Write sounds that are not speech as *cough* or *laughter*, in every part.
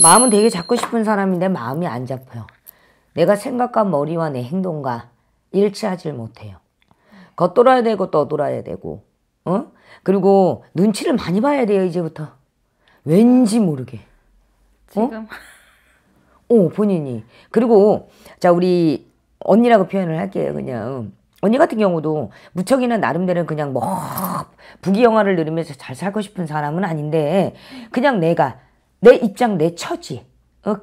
마음은 되게 잡고 싶은 사람인데 마음이 안 잡혀요. 내가 생각과 머리와 내 행동과 일치하지 못해요. 겉돌아야 되고 떠돌아야 되고 어? 그리고 눈치를 많이 봐야 돼요 이제부터. 왠지 모르게. 어? 지금. 어? 오 본인이. 그리고 자 우리 언니라고 표현을 할게요 그냥. 언니 같은 경우도 무척이나 나름대로 그냥 뭐 부귀영화를 누리면서 잘 살고 싶은 사람은 아닌데 그냥 내가 내 입장, 내 처지. 어,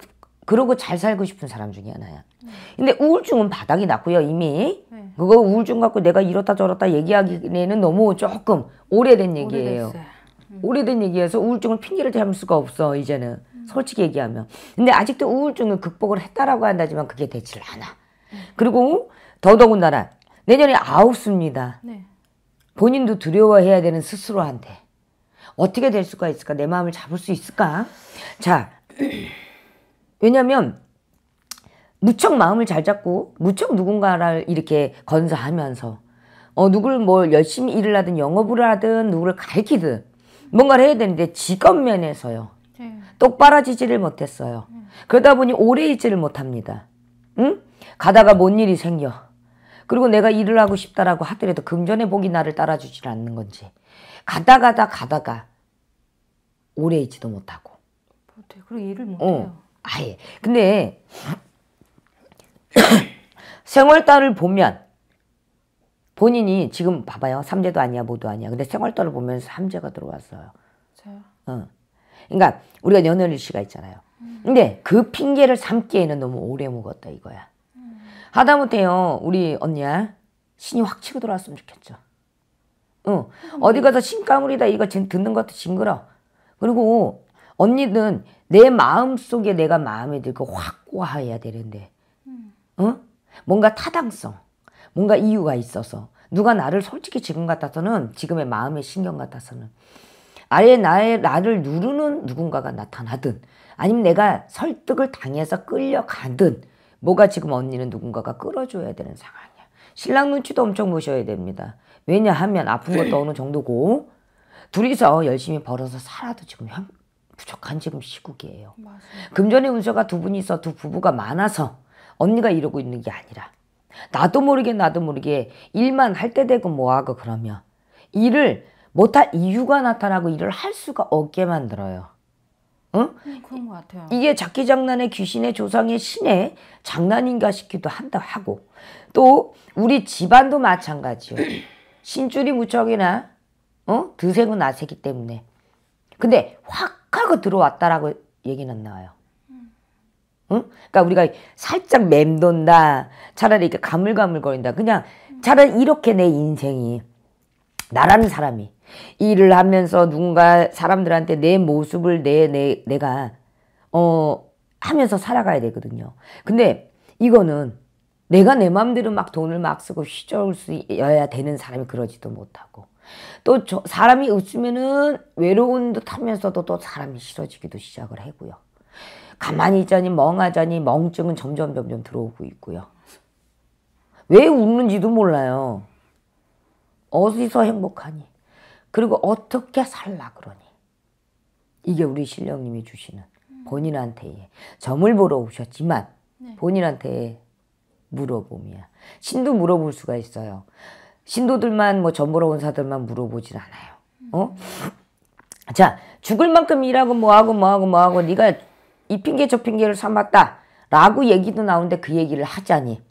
그러고 잘 살고 싶은 사람 중에 하나야. 음. 근데 우울증은 바닥이 났고요, 이미. 네. 그거 우울증 갖고 내가 이렇다 저렇다 얘기하기에는 너무 조금 오래된 얘기예요. 음. 오래된 얘기여서 우울증을 핑계를 대할 수가 없어, 이제는. 음. 솔직히 얘기하면. 근데 아직도 우울증을 극복을 했다라고 한다지만 그게 되질 않아. 음. 그리고 더더군다나 내년에 아홉 수입니다. 네. 본인도 두려워해야 되는 스스로한테. 어떻게 될 수가 있을까? 내 마음을 잡을 수 있을까? 자, 왜냐면 무척 마음을 잘 잡고 무척 누군가를 이렇게 건사하면서 어 누굴 뭘 열심히 일을 하든 영업을 하든 누구를 가르키든 뭔가를 해야 되는데 직업 면에서요 네. 똑바라지지를 못했어요 네. 그러다 보니 오래 있지를 못합니다 응 가다가 뭔 일이 생겨 그리고 내가 일을 하고 싶다라고 하더라도 금전의 복이 나를 따라주질 않는 건지 가다 가다 가다가 오래 있지도 못하고. 못해. 그리고 일을 어, 못해요. 어, 아예. 근데 *coughs* 생월달을 보면 본인이 지금 봐봐요. 삼재도 아니야, 모도 아니야. 근데 생월달을 보면 삼재가 들어왔어요. 맞요 어. 그러니까 우리가 연애일 씨가 있잖아요. 음. 근데 그 핑계를 삼기에는 너무 오래 묵었다 이거야. 음. 하다못해요. 우리 언니야 신이 확 치고 들어왔으면 좋겠죠. 응. 어. 어디 가서 신가물이다 이거 듣는 것도 징그러. 그리고 언니는 내 마음 속에 내가 마음에 들고 확고해야 되는데, 응? 음. 어? 뭔가 타당성, 뭔가 이유가 있어서 누가 나를 솔직히 지금 같아서는 지금의 마음의 신경 같아서는 아예 나의 나를 누르는 누군가가 나타나든 아니면 내가 설득을 당해서 끌려가든 뭐가 지금 언니는 누군가가 끌어줘야 되는 상황이야. 신랑 눈치도 엄청 보셔야 됩니다. 왜냐하면 아픈 것도 네. 어느 정도고 둘이서 열심히 벌어서 살아도 지금 형, 부족한 지금 시국이에요. 맞아요. 금전의 운세가 두 분이서 두 부부가 많아서 언니가 이러고 있는 게 아니라 나도 모르게 나도 모르게 일만 할 때 되고 뭐하고 그러면 일을 못할 이유가 나타나고 일을 할 수가 없게 만들어요. 응? 음, 그런 것 같아요. 이게 작기 장난의 귀신의 조상의 신의 장난인가 싶기도 한다 하고 또 우리 집안도 마찬가지요. 신줄이 무척이나 어? 드세고 나세기 때문에 근데 확 하고 들어왔다라고 얘기는 나와요. 응? 그러니까 우리가 살짝 맴돈다 차라리 이렇게 가물가물거린다 그냥 차라리 이렇게 내 인생이 나라는 사람이 일을 하면서 누군가 사람들한테 내 모습을 내, 내 내가 어 하면서 살아가야 되거든요 근데 이거는 내가 내 마음대로 막 돈을 막 쓰고 휘저을 수있어야 되는 사람이 그러지도 못하고 또 사람이 없으면은 외로운 듯 하면서도 또 사람이 싫어지기도 시작을 하고요. 가만히 있자니 멍하자니 멍증은 점점 점점 들어오고 있고요. 왜 웃는지도 몰라요. 어디서 행복하니? 그리고 어떻게 살라 그러니? 이게 우리 신령님이 주시는 음. 본인한테 점을 보러 오셨지만 네. 본인한테 물어봄이야. 신도 물어볼 수가 있어요. 신도들만 뭐 전보러 온 사들만 물어보진 않아요. 어? 자, 죽을 만큼 일하고 뭐하고 뭐하고 뭐하고 네가 이 핑계 저 핑계를 삼았다. 라고 얘기도 나오는데 그 얘기를 하자니.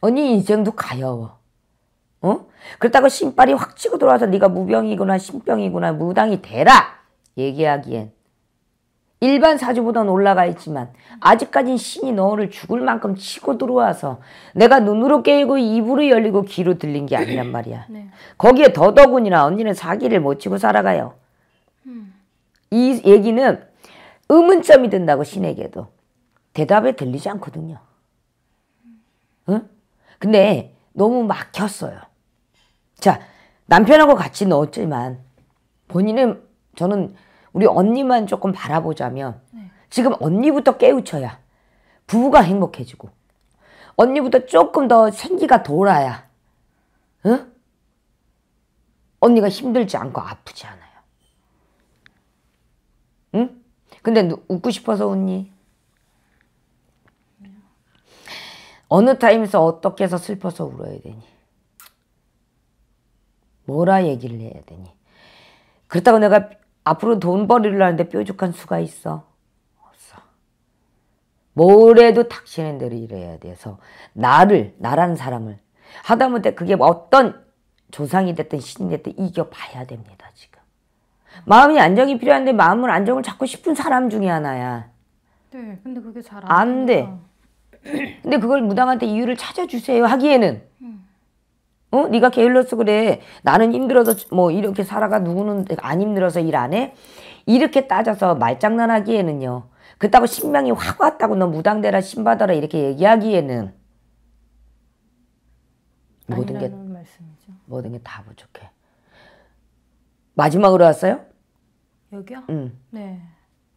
언니 인생도 가여워. 어? 그렇다고 신발이 확 치고 들어와서 네가 무병이구나 신병이구나 무당이 되라. 얘기하기엔 일반 사주보다는 올라가 있지만 아직까진 신이 너를 죽을 만큼 치고 들어와서 내가 눈으로 깨이고 입으로 열리고 귀로 들린 게 아니란 말이야. 네. 거기에 더더군이나 언니는 사기를 못 치고 살아가요. 음. 이 얘기는 의문점이 든다고 신에게도 대답에 들리지 않거든요. 응? 근데 너무 막혔어요. 자 남편하고 같이 넣었지만 본인은 저는 우리 언니만 조금 바라보자면 네. 지금 언니부터 깨우쳐야 부부가 행복해지고 언니부터 조금 더 생기가 돌아야 응? 언니가 힘들지 않고 아프지 않아요. 응? 근데 웃고 싶어서 웃니? 어느 타임에서 어떻게 해서 슬퍼서 울어야 되니? 뭐라 얘기를 해야 되니? 그렇다고 내가 앞으로 돈 벌이를 하는데 뾰족한 수가 있어? 없어. 뭘 해도 탁시는 대로 일해야 돼서 나를 나라는 사람을 하다못해 그게 어떤 조상이 됐든 신이 됐든 이겨봐야 됩니다 지금. 마음이 안정이 필요한데 마음을 안정을 잡고 싶은 사람 중에 하나야. 네, 근데 그게 잘 안 돼. 근데 그걸 무당한테 이유를 찾아주세요 하기에는 어? 네가 게을러서 그래. 나는 힘들어서 뭐 이렇게 살아가 누구는 안 힘들어서 일 안 해? 이렇게 따져서 말장난하기에는요. 그렇다고 신명이 확 왔다고 너 무당대라 신받아라 이렇게 얘기하기에는 모든 게 말씀이죠. 모든 게 다 부족해. 마지막으로 왔어요? 여기요? 응. 네.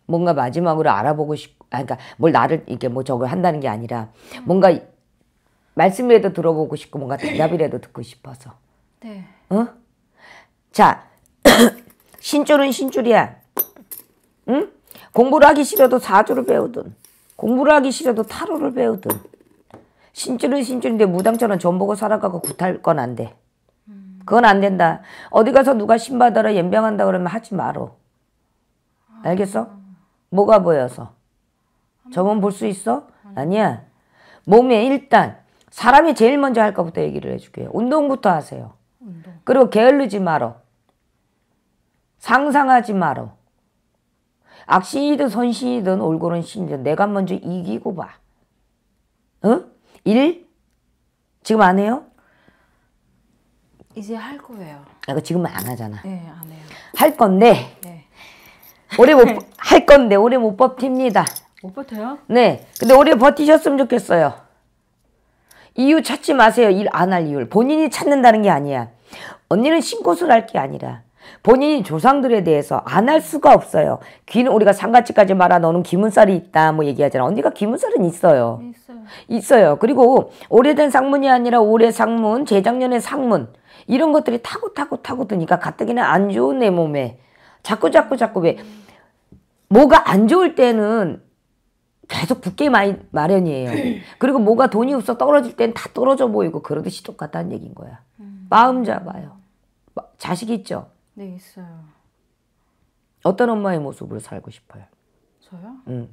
뭔가 마지막으로 알아보고 싶, 아, 그러니까 뭘 나를 이렇게 뭐 저걸 한다는 게 아니라 음. 뭔가 말씀이라도 들어보고 싶고 뭔가 대답이라도 듣고 싶어서. 네. 어? 자, 신줄은 *clears throat* 신줄이야. 응? 공부를 하기 싫어도 사주를 배우든, 공부를 하기 싫어도 타로를 배우든, 신줄은 신줄인데 무당처럼 전보고 살아가고 구탈 건 안 돼. 그건 안 된다. 어디 가서 누가 신받아라 연병한다 그러면 하지 마로. 알겠어? 뭐가 보여서? 저만 볼수 있어? 음. 아니야. 몸에 일단 사람이 제일 먼저 할 것부터 얘기를 해줄게요. 운동부터 하세요. 운동. 그리고 게을르지 말어. 상상하지 말어. 악신이든 선신이든 올고른 신이든 내가 먼저 이기고 봐. 응? 일? 지금 안 해요? 이제 할 거예요. 아, 그러 지금은 안 하잖아. 네, 안 해요. 할 건데. 네. 올해 못, 할 건데 올해 못 버팁니다. 못 버텨요? 네. 근데 올해 버티셨으면 좋겠어요. 이유 찾지 마세요. 일 안 할 이유를. 본인이 찾는다는 게 아니야. 언니는 신고술할 게 아니라 본인이 조상들에 대해서 안 할 수가 없어요. 귀는 우리가 상가집까지 말아 너는 기문살이 있다 뭐 얘기하잖아. 언니가 기문살은 있어요. 있어요. 있어요. 그리고 오래된 상문이 아니라 올해 상문, 재작년의 상문 이런 것들이 타고 타고 타고 드니까 가뜩이나 안 좋은 내 몸에 자꾸 자꾸 자꾸 왜 뭐가 안 좋을 때는 계속 붙게 마이, 마련이에요. 네. 그리고 뭐가 돈이 없어 떨어질 땐 다 떨어져 보이고 그러듯이 똑같다는 얘기인 거야. 음. 마음 잡아요. 마, 자식 있죠? 네, 있어요. 어떤 엄마의 모습으로 살고 싶어요? 저요? 응.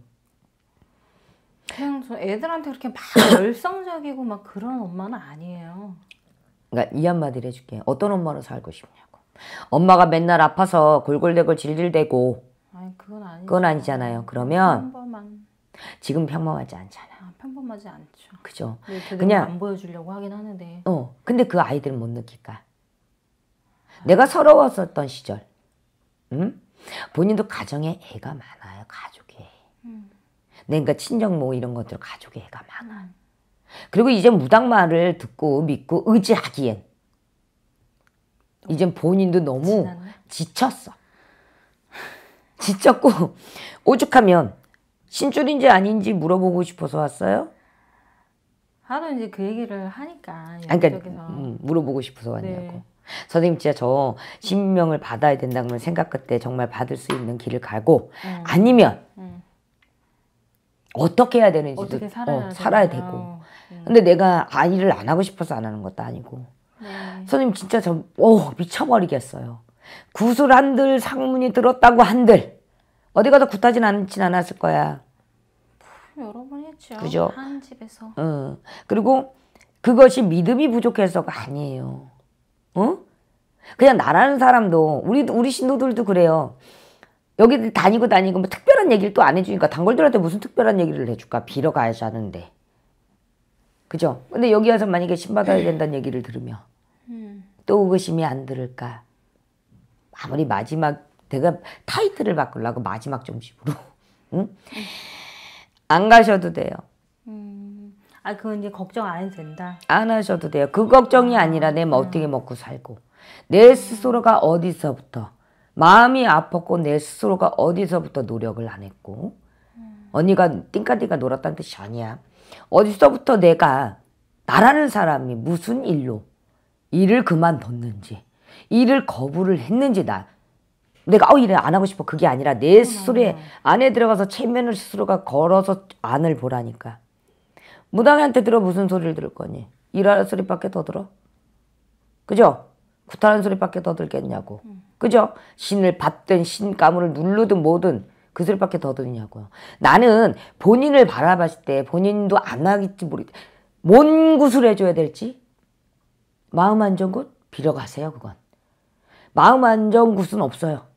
그냥 저 애들한테 그렇게 막 *clears throat* 열성적이고 막 그런 엄마는 아니에요. 그러니까 이 한마디를 해줄게. 어떤 엄마로 살고 싶냐고. 엄마가 맨날 아파서 골골대골 질질대고 아니, 그건, 아니잖아요. 그건 아니잖아요. 그러면 지금 평범하지 않잖아. 아, 평범하지 않죠. 그죠. 네, 그냥 안 보여주려고 하긴 하는데. 어, 근데 그 아이들은 못 느낄까? 내가 서러웠었던 시절, 응? 본인도 가정에 애가 많아요, 가족에. 음. 네, 그러니까 친정 뭐 이런 것들 가족에 애가 많아. 음. 그리고 이제 무당말을 듣고 믿고 의지하기엔 이젠 본인도 너무 지쳤어. 지쳤고 오죽하면 신줄인지 아닌지 물어보고 싶어서 왔어요? 하루 이제 그 얘기를 하니까 그러니까 음, 물어보고 싶어서 왔냐고. 네. 선생님 진짜 저 신명을 받아야 된다 면 생각 그때 정말 받을 수 있는 길을 가고 음. 아니면 음. 어떻게 해야 되는지도 어떻게 살아야, 어, 살아야 되고 음. 근데 내가 아 일을 안 하고 싶어서 안 하는 것도 아니고 네. 선생님 진짜 저 어, 미쳐버리겠어요 구슬 한들 상문이 들었다고 한들 어디 가서 굿하진 않진 않았을 거야. 여러 번 했죠. 그죠? 한 집에서. 어. 그리고 그것이 믿음이 부족해서가 아니에요. 어? 그냥 나라는 사람도 우리 우리 신도들도 그래요. 여기 다니고 다니고 뭐 특별한 얘기를 또 안 해주니까 단골들한테 무슨 특별한 얘기를 해줄까 빌어 가야지 하는데 그죠? 근데 여기 와서 만약에 신받아야 된다는 얘기를 들으면 음. 또 의심이 안 들을까? 아무리 마지막 내가 타이틀을 바꾸려고 마지막 점심으로. *laughs* 응? 안 가셔도 돼요. 음, 아, 그건 이제 걱정 안 해도 된다. 안 하셔도 돼요. 그 걱정이 아, 아니라 내가 음. 어떻게 먹고 살고. 내 스스로가 어디서부터, 마음이 아팠고 내 스스로가 어디서부터 노력을 안 했고. 음. 언니가 띵까띵까 놀았다는 뜻이 아니야. 어디서부터 내가 나라는 사람이 무슨 일로 일을 그만뒀는지, 일을 거부를 했는지 나 내가 아우 일을 안 하고 싶어 그게 아니라 내 스스로의 음. 안에 들어가서 체면을 스스로가 걸어서 안을 보라니까 무당한테 들어 무슨 소리를 들을 거니 일하는 소리밖에 더 들어 그죠 구타는 소리밖에 더 들겠냐고 음. 그죠 신을 받든 신가물을 누르든 뭐든 그 소리밖에 더 들냐고요 나는 본인을 바라봤을 때 본인도 안 하겠지 모르겠 뭔 구슬 해줘야 될지 마음 안전 곳 빌어가세요 그건 마음 안구슬은 없어요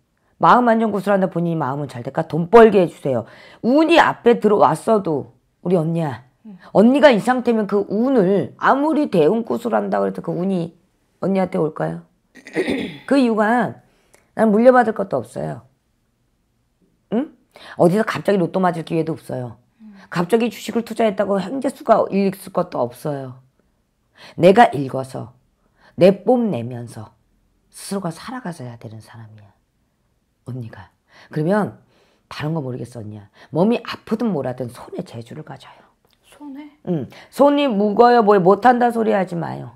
마음 안전 구슬한다 본인이 마음은 잘 될까? 돈 벌게 해주세요. 운이 앞에 들어왔어도 우리 언니야. 언니가 이 상태면 그 운을 아무리 대운 구슬한다고 해도 그 운이 언니한테 올까요? *clears throat* 그 이유가 난 물려받을 것도 없어요. 응? 어디서 갑자기 로또 맞을 기회도 없어요. 갑자기 주식을 투자했다고 행재수가 읽을 것도 없어요. 내가 읽어서 내 뽐내면서 스스로가 살아가서야 되는 사람이야. 언니가. 그러면 다른 거모르겠었냐 몸이 아프든 뭐라든 손에 재주를 가져요. 손에? 응. 손이 무거워요 뭐 못한다 소리 하지 마요.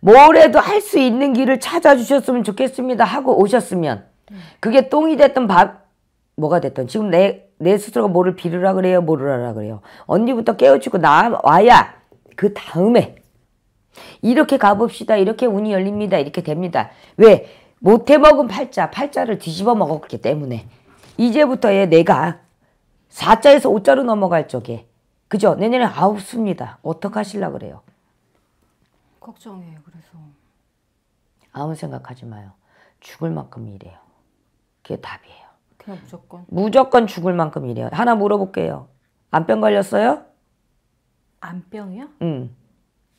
뭐래도 할 수 있는 길을 찾아주셨으면 좋겠습니다 하고 오셨으면 그게 똥이 됐든 밥 뭐가 됐든 지금 내, 내 스스로가 뭐를 비르라 그래요 모르라 그래요 언니부터 깨우치고 나와야 그 다음에 이렇게 가봅시다 이렇게 운이 열립니다 이렇게 됩니다 왜 못해 먹은 팔자, 팔자를 뒤집어 먹었기 때문에 이제부터의 내가 4자에서 5자로 넘어갈 적에 그죠? 내년에 아홉 수입니다. 어떡하실라 그래요? 걱정해요. 그래서 아무 생각하지 마요. 죽을 만큼 일해요. 그게 답이에요. 그냥 무조건. 무조건 죽을 만큼 일해요. 하나 물어볼게요. 암병 걸렸어요? 암병이요? 응.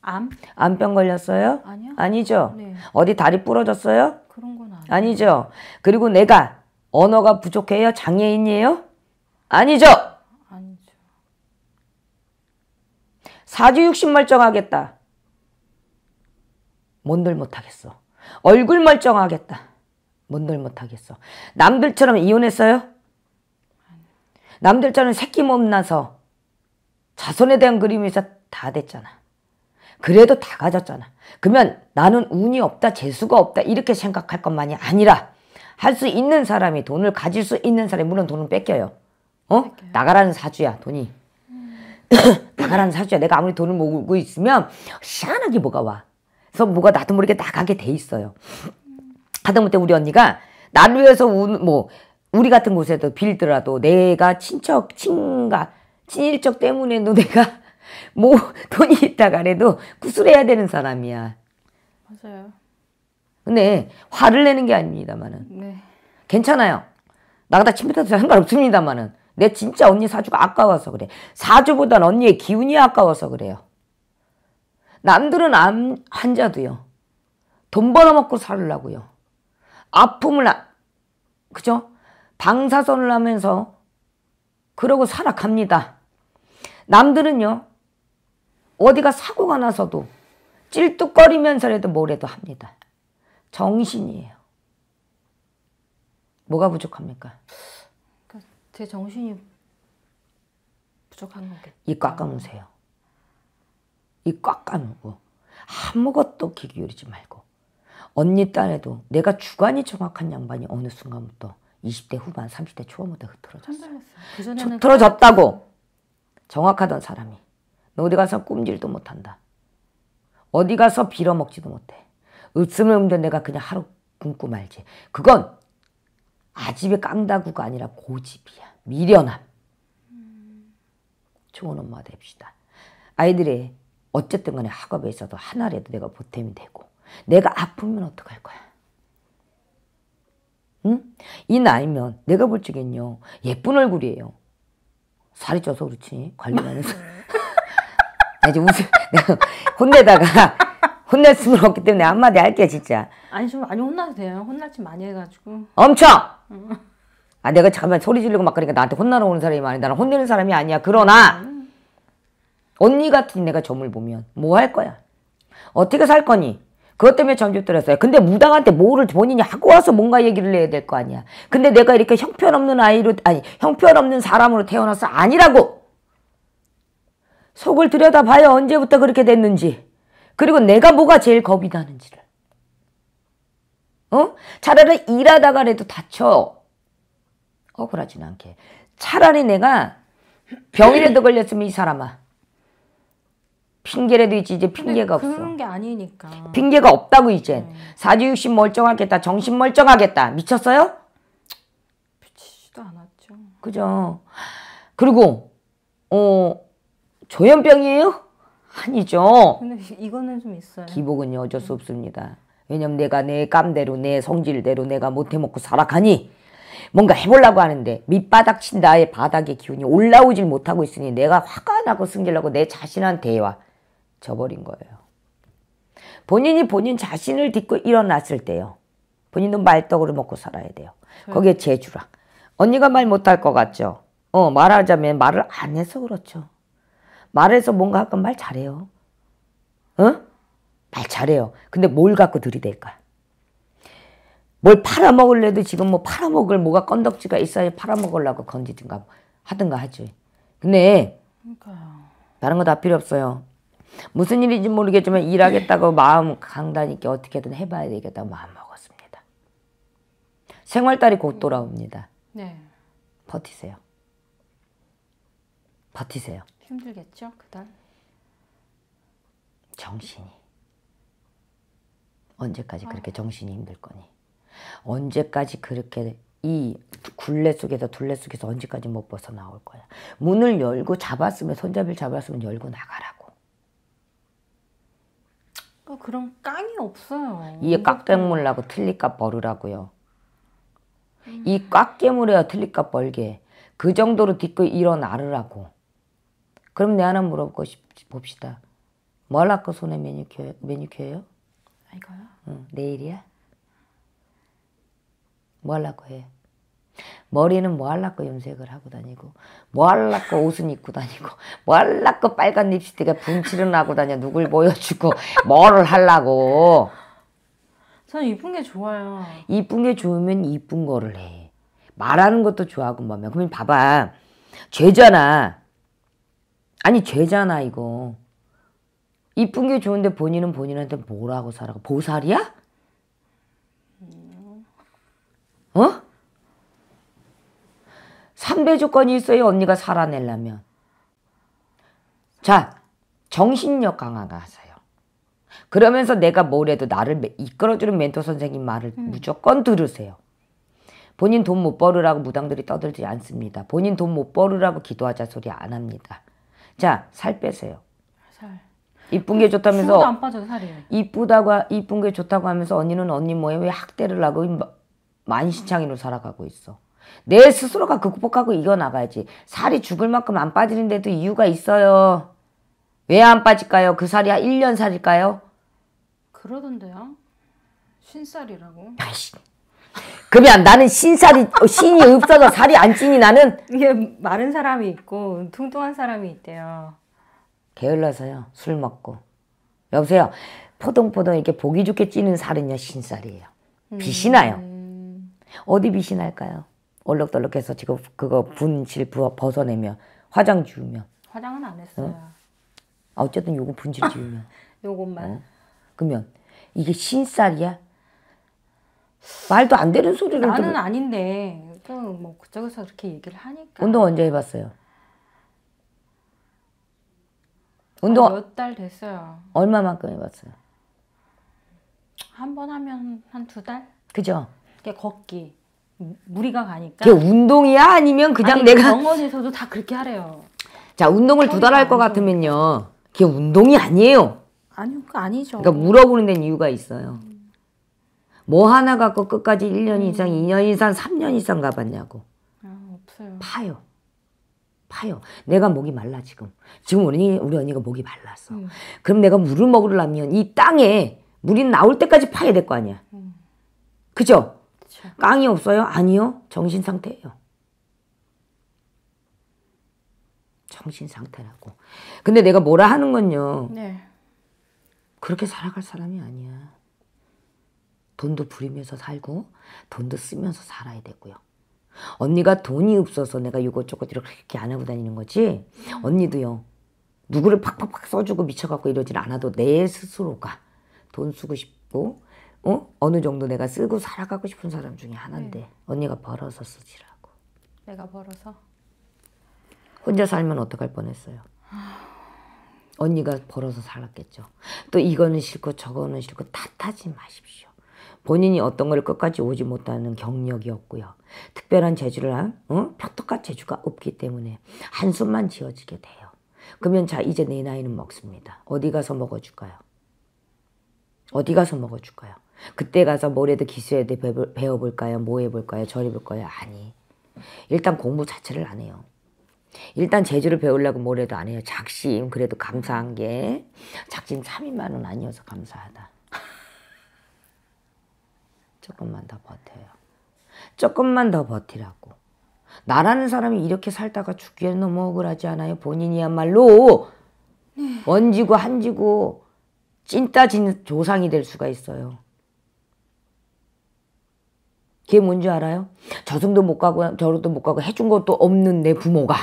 암? 암병 걸렸어요? 아니요. 아니죠. 네. 어디 다리 부러졌어요? 아니죠. 그리고 내가 언어가 부족해요? 장애인이에요? 아니죠. 아니죠. 4주 60 멀쩡하겠다. 뭔들 못하겠어. 얼굴 멀쩡하겠다. 뭔들 못하겠어. 남들처럼 이혼했어요? 남들처럼 새끼 몸 나서 자손에 대한 그림이다 됐잖아. 그래도 다 가졌잖아. 그러면 나는 운이 없다, 재수가 없다 이렇게 생각할 것만이 아니라 할 수 있는 사람이 돈을 가질 수 있는 사람이 물론 돈은 뺏겨요. 어? 뺏겨요. 나가라는 사주야 돈이. 음. *coughs* 나가라는 사주야. 내가 아무리 돈을 모으고 있으면 시한하게 뭐가 와. 그래서 뭐가 나도 모르게 나가게 돼 있어요. 하다못해 우리 언니가 나를 위해서 운, 뭐 우리 같은 곳에도 빌더라도 내가 친척, 친가, 친일적 때문에도 내가 뭐 *laughs* 돈이 있다 가래도 구슬해야 되는 사람이야. 맞아요. 근데 화를 내는 게 아닙니다만은. 네. 괜찮아요. 나가다 침뱉어도 상관없습니다만은. 내 진짜 언니 사주가 아까워서 그래. 사주보단 언니의 기운이 아까워서 그래요. 남들은 암, 환자도요. 돈 벌어먹고 살라고요. 아픔을, 아, 그죠? 방사선을 하면서 그러고 살아갑니다. 남들은요. 어디가 사고가 나서도 찔뚝거리면서라도 뭐래도 합니다. 정신이에요. 뭐가 부족합니까? 그러니까 제 정신이 부족한 거겠죠. 이꽉 감으세요. 이 꽉 감고 아무것도 귀 기울이지 말고 언니 딴에도 내가 주관이 정확한 양반이 어느 순간부터 20대 후반, 30대 초반부터 흐트러졌어요. 그 흐트러졌다고 정확하던 사람이 너 어디 가서 꿈질도 못한다. 어디 가서 빌어먹지도 못해. 으뜸을 음대 내가 그냥 하루 굶고 말지. 그건 아집의 깡다구가 아니라 고집이야. 미련함. 음. 좋은 엄마 됩시다. 아이들이 어쨌든 간에 학업에 있어도 하나라도 내가 보탬이 되고 내가 아프면 어떡할 거야. 응? 이 나이면 내가 볼 적엔요. 예쁜 얼굴이에요. 살이 쪄서 그렇지. 관리하면서. *laughs* *laughs* 아주 웃음, *laughs* 내가 혼내다가 혼낼 수는 없기 때문에 한마디 할게 진짜. 아니 좀 아니 혼나도 돼요. 혼날 지 많이 해가지고. 엄청. 아 내가 잠깐만 소리 지르고 막 그러니까 나한테 혼나러 오는 사람이 아니다. 나는 혼내는 사람이 아니야. 그러나 언니 같은 내가 점을 보면 뭐 할 거야? 어떻게 살 거니? 그것 때문에 점집들었어요. 근데 무당한테 뭐를 본인이 하고 와서 뭔가 얘기를 해야 될 거 아니야. 근데 내가 이렇게 형편없는 아이로 아니 형편없는 사람으로 태어나서 아니라고 속을 들여다봐야 언제부터 그렇게 됐는지 그리고 내가 뭐가 제일 겁이 나는지를 어? 차라리 일하다가라도 다쳐 억울하진 않게 차라리 내가 병이라도 걸렸으면 이 사람아 핑계라도 있지 이제 핑계가 없어 그런 게 아니니까 핑계가 없다고 이젠 네. 사지육신 멀쩡하겠다 정신 멀쩡하겠다 미쳤어요? 미치지도 않았죠 그죠 그리고 어 조현병이에요? 아니죠. 근데 이거는 좀 있어요. 기복은 어쩔 수 없습니다. 왜냐면 내가 내 깜대로 내 성질대로 내가 못해먹고 살아가니 뭔가 해보려고 하는데 밑바닥 친 나의 바닥의 기운이 올라오질 못하고 있으니 내가 화가 나고 승질나고 내 자신한테 와 져버린 거예요. 본인이 본인 자신을 딛고 일어났을 때요. 본인도 말떡으로 먹고 살아야 돼요. 네. 거기에 재주라. 언니가 말 못할 것 같죠? 어 말하자면 말을 안 해서 그렇죠. 말해서 뭔가 할 건 말 잘해요. 어? 말 잘해요. 근데 뭘 갖고 들이댈까? 뭘 팔아먹을래도 지금 뭐 팔아먹을 뭐가 건덕지가 있어야 팔아먹으려고 건지든가 뭐 하든가 하지. 근데 그러니까요. 다른 거 다 필요 없어요. 무슨 일인지 모르겠지만 일하겠다고 마음 강단 있게 어떻게든 해봐야 되겠다고 마음 먹었습니다. 생활달이 곧 돌아옵니다. 네. 버티세요. 버티세요. 힘들겠죠, 그달? 정신이. 언제까지 그렇게 아. 정신이 힘들 거니? 언제까지 그렇게 이 굴레 속에서 둘레 속에서 언제까지 못 벗어나올 거야. 문을 열고 잡았으면 손잡이를 잡았으면 열고 나가라고. 어, 그런 깡이 없어요. 이게 깍대물라고 틀리값 벌으라고요. 음. 이 꽉깨물어야 틀리값 벌게. 그 정도로 딛고 일어나르라고. 그럼 내 하나 물어보고 봅시다. 뭘 아까 손에 매니큐어, 매니큐어요? 아, 이거요? 응, 내일이야? 뭐 하려고 해? 머리는 뭐 하려고 염색을 하고 다니고 뭐 하려고 옷은 입고 다니고 뭐 하려고 빨간 립스틱에 분칠은 하고 다녀 누굴 보여주고 뭐를 하려고 저는 이쁜 게 좋아요 이쁜 게 좋으면 이쁜 거를 해 말하는 것도 좋아하고 뭐면 그러면 봐봐 죄잖아 아니 죄잖아 이거. 이쁜 게 좋은데 본인은 본인한테 뭐라고 살아 보살이야? 어? 삼대 조건이 있어요 언니가 살아내려면. 자 정신력 강화가 하세요. 그러면서 내가 뭘 해도 나를 이끌어주는 멘토 선생님 말을 음. 무조건 들으세요. 본인 돈 못 벌으라고 무당들이 떠들지 않습니다. 본인 돈 못 벌으라고 기도하자 소리 안 합니다. 자, 살 빼세요. 살. 이쁜 게 좋다면서 안 빠져도 살이요 이쁘다고 이쁜 게 좋다고 하면서 언니는 언니 모임에 학대를 하고 만신창이로 살아가고 있어. 내 스스로가 극복하고 이겨나가야지. 살이 죽을 만큼 안 빠지는데도 이유가 있어요. 왜 안 빠질까요? 그살이 1년 살일까요? 그러던데요. 신살이라고. 아이씨. 그러면 나는 신살이 어, 신이 없어서 살이 안 찌니 나는 이게 마른 사람이 있고 뚱뚱한 사람이 있대요. 게을러서요 술 먹고 여보세요 포동포동 이렇게 보기 좋게 찌는 살은요 신살이에요. 빛이 나요. 음... 어디 빛이 날까요? 얼럭덜럭해서 지금 그거 분실 부어 벗어내며 화장 지우면 화장은 안 했어요. 어? 아, 어쨌든 요거 분실 지우면 *laughs* 요것만 어? 그러면 이게 신살이야? 말도 안 되는 소리를 나는 또... 아닌데 뭐 그쪽에서 그렇게 얘기를 하니까 운동 언제 해봤어요? 운동 아, 몇달 됐어요. 얼마만큼 해봤어요? 한 번 하면 한 두 달? 그죠? 걷기 음, 무리가 가니까. 그게 운동이야 아니면 그냥 아니, 내가 병원에서도 다 그렇게 하래요. 자 운동을 두 달 할 것 같으면요, 그게 운동이 아니에요. 아니요, 아니죠. 그러니까 물어보는 데는 이유가 있어요. 뭐 하나 갖고 끝까지 1년 음. 이상, 2년 이상, 3년 이상 가봤냐고. 아, 없어요. 파요. 파요. 내가 목이 말라 지금. 지금 우리 언니, 우리 언니가 목이 말랐어. 음. 그럼 내가 물을 먹으려면 이 땅에 물이 나올 때까지 파야 될 거 아니야. 음. 그죠? 그 깡이 없어요? 아니요. 정신 상태예요. 정신 상태라고. 근데 내가 뭐라 하는 건요. 네. 그렇게 살아갈 사람이 아니야. 돈도 부리면서 살고 돈도 쓰면서 살아야 되고요. 언니가 돈이 없어서 내가 이것저것 이렇게 안 하고 다니는 거지 언니도요 누구를 팍팍팍 써주고 미쳐갖고 이러질 않아도 내 스스로가 돈 쓰고 싶고 어? 어느 정도 내가 쓰고 살아가고 싶은 사람 중에 하나인데 네. 언니가 벌어서 쓰지라고 내가 벌어서? 혼자 살면 어떡할 뻔했어요 언니가 벌어서 살았겠죠 또 이거는 싫고 저거는 싫고 탓하지 마십시오 본인이 어떤 걸 끝까지 오지 못하는 경력이었고요. 특별한 재주를 한 어? 표떡같 재주가 없기 때문에 한숨만 지어지게 돼요. 그러면 자 이제 내 나이는 먹습니다. 어디 가서 먹어줄까요? 어디 가서 먹어줄까요? 그때 가서 뭐래도 기술에 대해 배워볼까요? 뭐 해볼까요? 저리볼까요 아니. 일단 공부 자체를 안 해요. 일단 제주를 배우려고 뭐래도 안 해요. 작심 그래도 감사한 게 작심 3인만은 아니어서 감사하다. 조금만 더 버텨요. 조금만 더 버티라고. 나라는 사람이 이렇게 살다가 죽기에 너무 억울하지 않아요. 본인이야말로 네. 원지고 한지고 찐따진 조상이 될 수가 있어요. 그게 뭔지 알아요? 저승도 못 가고 저로도 못 가고 해준 것도 없는 내 부모가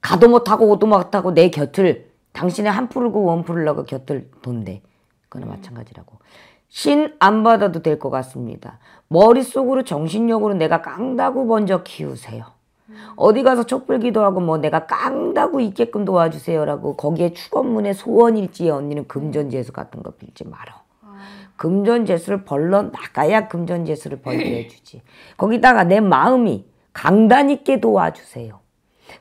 가도 못하고 오도 못하고 내 곁을 당신의 한푸고원푸려고 곁을 돈대. 그거나 네. 마찬가지라고. 신안 받아도 될 것 같습니다. 머릿속으로 정신력으로 내가 깡다구 먼저 키우세요. 어디 가서 촛불 기도하고 뭐 내가 깡다구 있게끔 도와주세요라고 거기에 축원문의 소원일지에 언니는 금전재수 같은 거 빌지 말어. 금전재수를 벌러 나가야 금전재수를 벌게 해주지. 거기다가 내 마음이 강단 있게 도와주세요.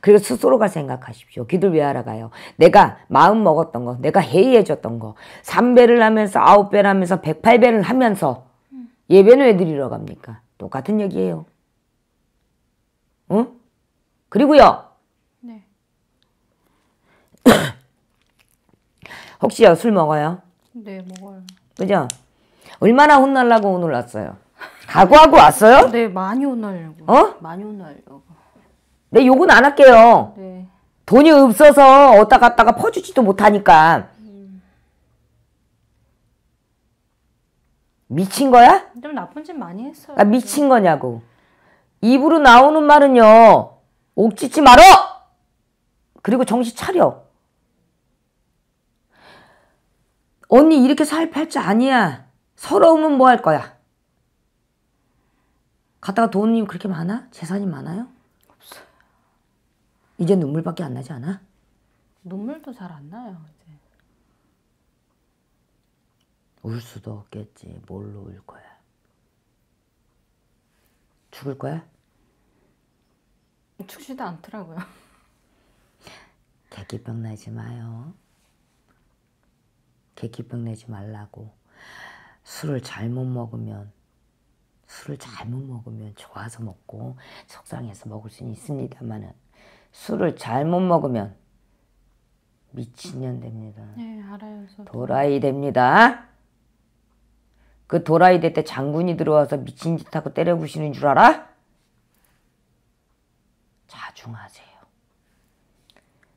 그리고 스스로가 생각하십시오. 기도를 왜 하러 가요? 내가 마음 먹었던 거, 내가 회의해줬던 거, 3배를 하면서 9배를 하면서 108배를 하면서 예배는 왜 드리러 갑니까? 똑같은 얘기예요. 응? 그리고요. 네. *coughs* 혹시요 술 먹어요? 네 먹어요. 그죠? 얼마나 혼날라고 오늘 왔어요? 각오하고 왔어요? 네 많이 혼나려고. 어? 많이 혼나려고. 내 욕은 안 할게요. 네. 돈이 없어서 어디다 갔다가 퍼주지도 못하니까. 음. 미친 거야? 좀 나쁜 짓 많이 했어요. 아, 미친 거냐고. 입으로 나오는 말은요. 옥짓지 말어! 그리고 정신 차려. 언니 이렇게 살 팔자 아니야. 서러우면 뭐 할 거야. 갔다가 돈이 그렇게 많아? 재산이 많아요? 이제 눈물밖에 안 나지 않아? 눈물도 잘 안 나요. 이제. 울 수도 없겠지. 뭘로 울 거야? 죽을 거야? 죽지도 않더라고요. 객기병 *laughs* 내지 마요. 객기병 내지 말라고. 술을 잘못 먹으면 술을 잘못 먹으면 좋아서 먹고 속상해서 먹을 수는 있습니다만은 술을 잘못 먹으면 미친년 됩니다. 네, 알아요. 저도. 도라이 됩니다. 그 도라이 될 때 장군이 들어와서 미친 짓 하고 때려 부시는 줄 알아? 자중하세요.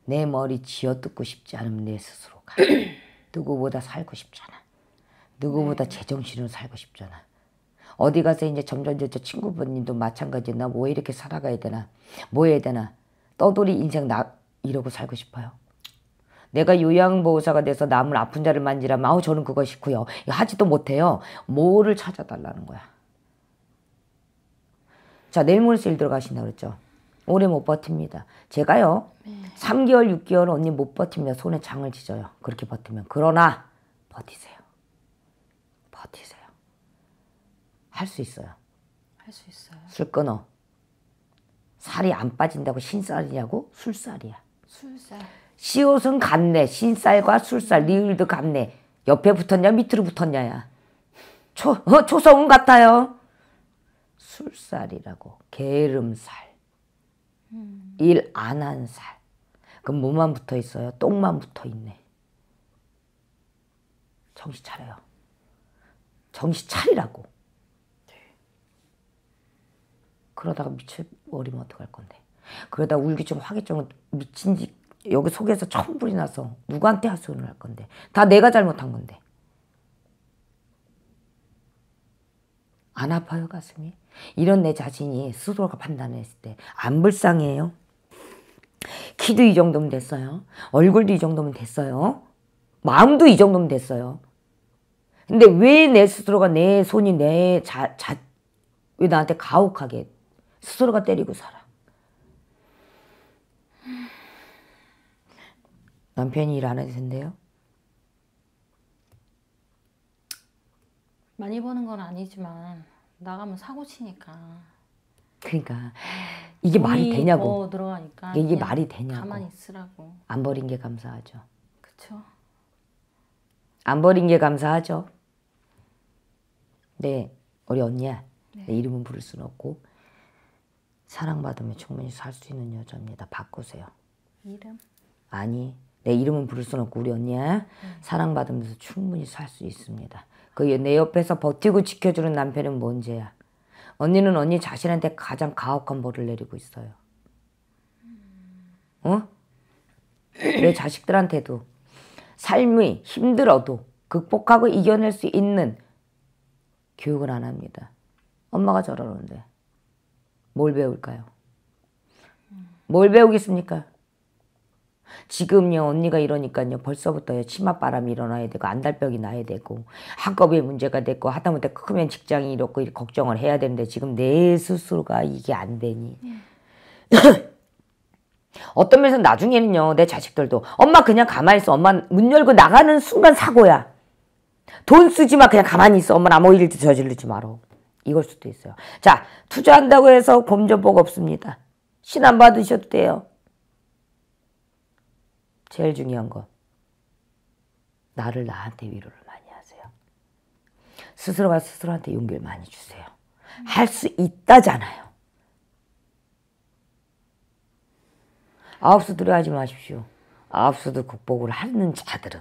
내 머리 지어뜯고 싶지 않으면 내 스스로가. *clears throat* 누구보다 살고 싶잖아. 누구보다 네. 제정신으로 살고 싶잖아. 어디 가서 이제 점점 저 친구분님도 마찬가지나 뭐 이렇게 살아가야 되나 뭐 해야 되나 떠돌이 인생 나 이러고 살고 싶어요. 내가 요양보호사가 돼서 남을 아픈 자를 만지라면 아우 저는 그거 싫고요. 하지도 못해요. 뭐를 찾아달라는 거야. 자 내일 모레일 들어가신다 그랬죠. 오래 못 버팁니다. 제가요. 네. 3개월 6개월 언니 못 버티면 손에 장을 지져요. 그렇게 버티면. 그러나 버티세요. 버티세요. 할 수 있어요. 할 수 있어요. 술 끊어. 살이 안 빠진다고 신살이냐고? 술살이야. 술살. 시옷은 같네. 신살과 술살. 리을도 같네. 옆에 붙었냐 밑으로 붙었냐야. 초, 어, 초성은 같아요. 술살이라고. 게으름살. 음. 일안 한 살. 그럼 뭐만 붙어 있어요? 똥만 붙어 있네. 정신 차려요. 정신 차리라고. 그러다가 미쳐버리면 어떡할 건데. 그러다 울기좀 화기좀 미친 짓 여기 속에서 처음 불이 나서 누구한테 하소연을 할 건데. 다 내가 잘못한 건데. 안 아파요 가슴이? 이런 내 자신이 스스로가 판단했을 때 안 불쌍해요? 키도 이 정도면 됐어요. 얼굴도 이 정도면 됐어요. 마음도 이 정도면 됐어요. 근데 왜 내 스스로가 내 손이 내 자, 자, 왜 나한테 가혹하게 스스로가 때리고 살아. 남편이 일안 해도 된대요? 많이 버는 건 아니지만 나가면 사고 치니까. 그러니까 이게 말이 되냐고. 들어가니까 이게 말이 되냐고. 가만히 있으라고. 안 버린 게 감사하죠. 그렇죠. 안 버린 게 감사하죠. 네, 우리 언니야. 네. 이름은 부를 수는 없고 사랑받으면 충분히 살 수 있는 여자입니다. 바꾸세요. 이름? 아니 내 이름은 부를 수는 없고 우리 언니야 응. 음. 사랑받으면서 충분히 살 수 있습니다. 그내 옆에서 버티고 지켜주는 남편은 뭔죄야. 언니는 언니 자신한테 가장 가혹한 벌을 내리고 있어요. 어? 내 *clears throat* 자식들한테도 삶이 힘들어도 극복하고 이겨낼 수 있는 교육을 안 합니다. 엄마가 저러는데. 뭘 배울까요? 뭘 배우겠습니까? 지금요 언니가 이러니까요 벌써부터요 치맛바람이 일어나야 되고 안달벽이 나야 되고 학업에 문제가 됐고 하다못해 크면 직장이 이렇고 걱정을 해야 되는데 지금 내 스스로가 이게 안 되니 예. 어떤 면에서 나중에는요 내 자식들도 엄마 그냥 가만히 있어 엄마 문 열고 나가는 순간 사고야 돈 쓰지 마 그냥 가만히 있어 엄마 아무 일도 저지르지 말어 이걸 수도 있어요. 자, 투자한다고 해서 곰전복 없습니다. 신안 받으셔도 돼요. 제일 중요한 건 나를 나한테 위로를 많이 하세요. 스스로가 스스로한테 용기를 많이 주세요. 할 수 있다잖아요. 아홉수 두려워하지 마십시오. 아홉수도 극복을 하는 자들은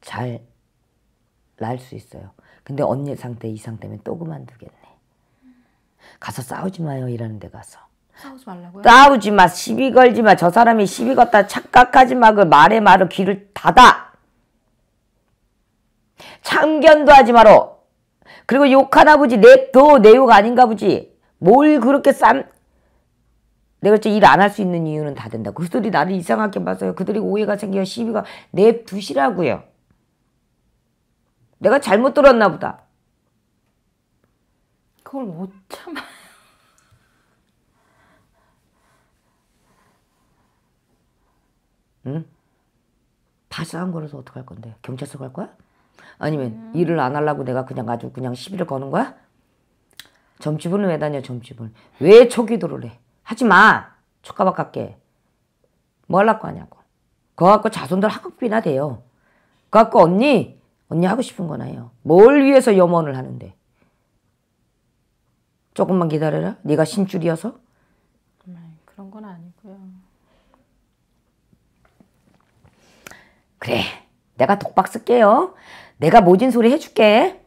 잘 날 수 있어요. 근데 언니 상태 이 상태면 또 그만두겠네. 가서 싸우지 마요 이라는 데 가서. 싸우지 말라고요? 싸우지 마. 시비 걸지 마. 저 사람이 시비 걷다 착각하지 마. 그 말에 말로 귀를 닫아. 참견도 하지 마라. 그리고 욕하나 보지. 냅둬. 내욕 아닌가 보지. 뭘 그렇게 쌈. 내가 일안 할 수 있는 이유는 다 된다. 그들이 나를 이상하게 봐서요. 그들이 오해가 생겨 시비가 냅두시라고요. 내가 잘못 들었나 보다. 그걸 못 참아. 응? 발사한 거라서 어떡할 건데? 경찰서 갈 거야? 아니면 음. 일을 안 하려고 내가 그냥 아주 그냥 시비를 거는 거야? 점집은 왜 다녀 점집은? 왜 초기도를 해? 하지 마! 촉가박 갈게. 뭐 하려고 하냐고. 그거 갖고 자손들 학급비나 돼요. 그거 갖고 언니 언니 하고 싶은 거나 해요. 뭘 위해서 염원을 하는데. 조금만 기다려라. 네가 신줄이어서. 음, 그런 건 아니고요. 그래. 내가 독박 쓸게요. 내가 모진 소리 해줄게.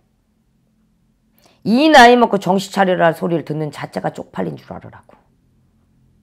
이 나이 먹고 정신 차려라 소리를 듣는 자체가 쪽팔린 줄 알으라고.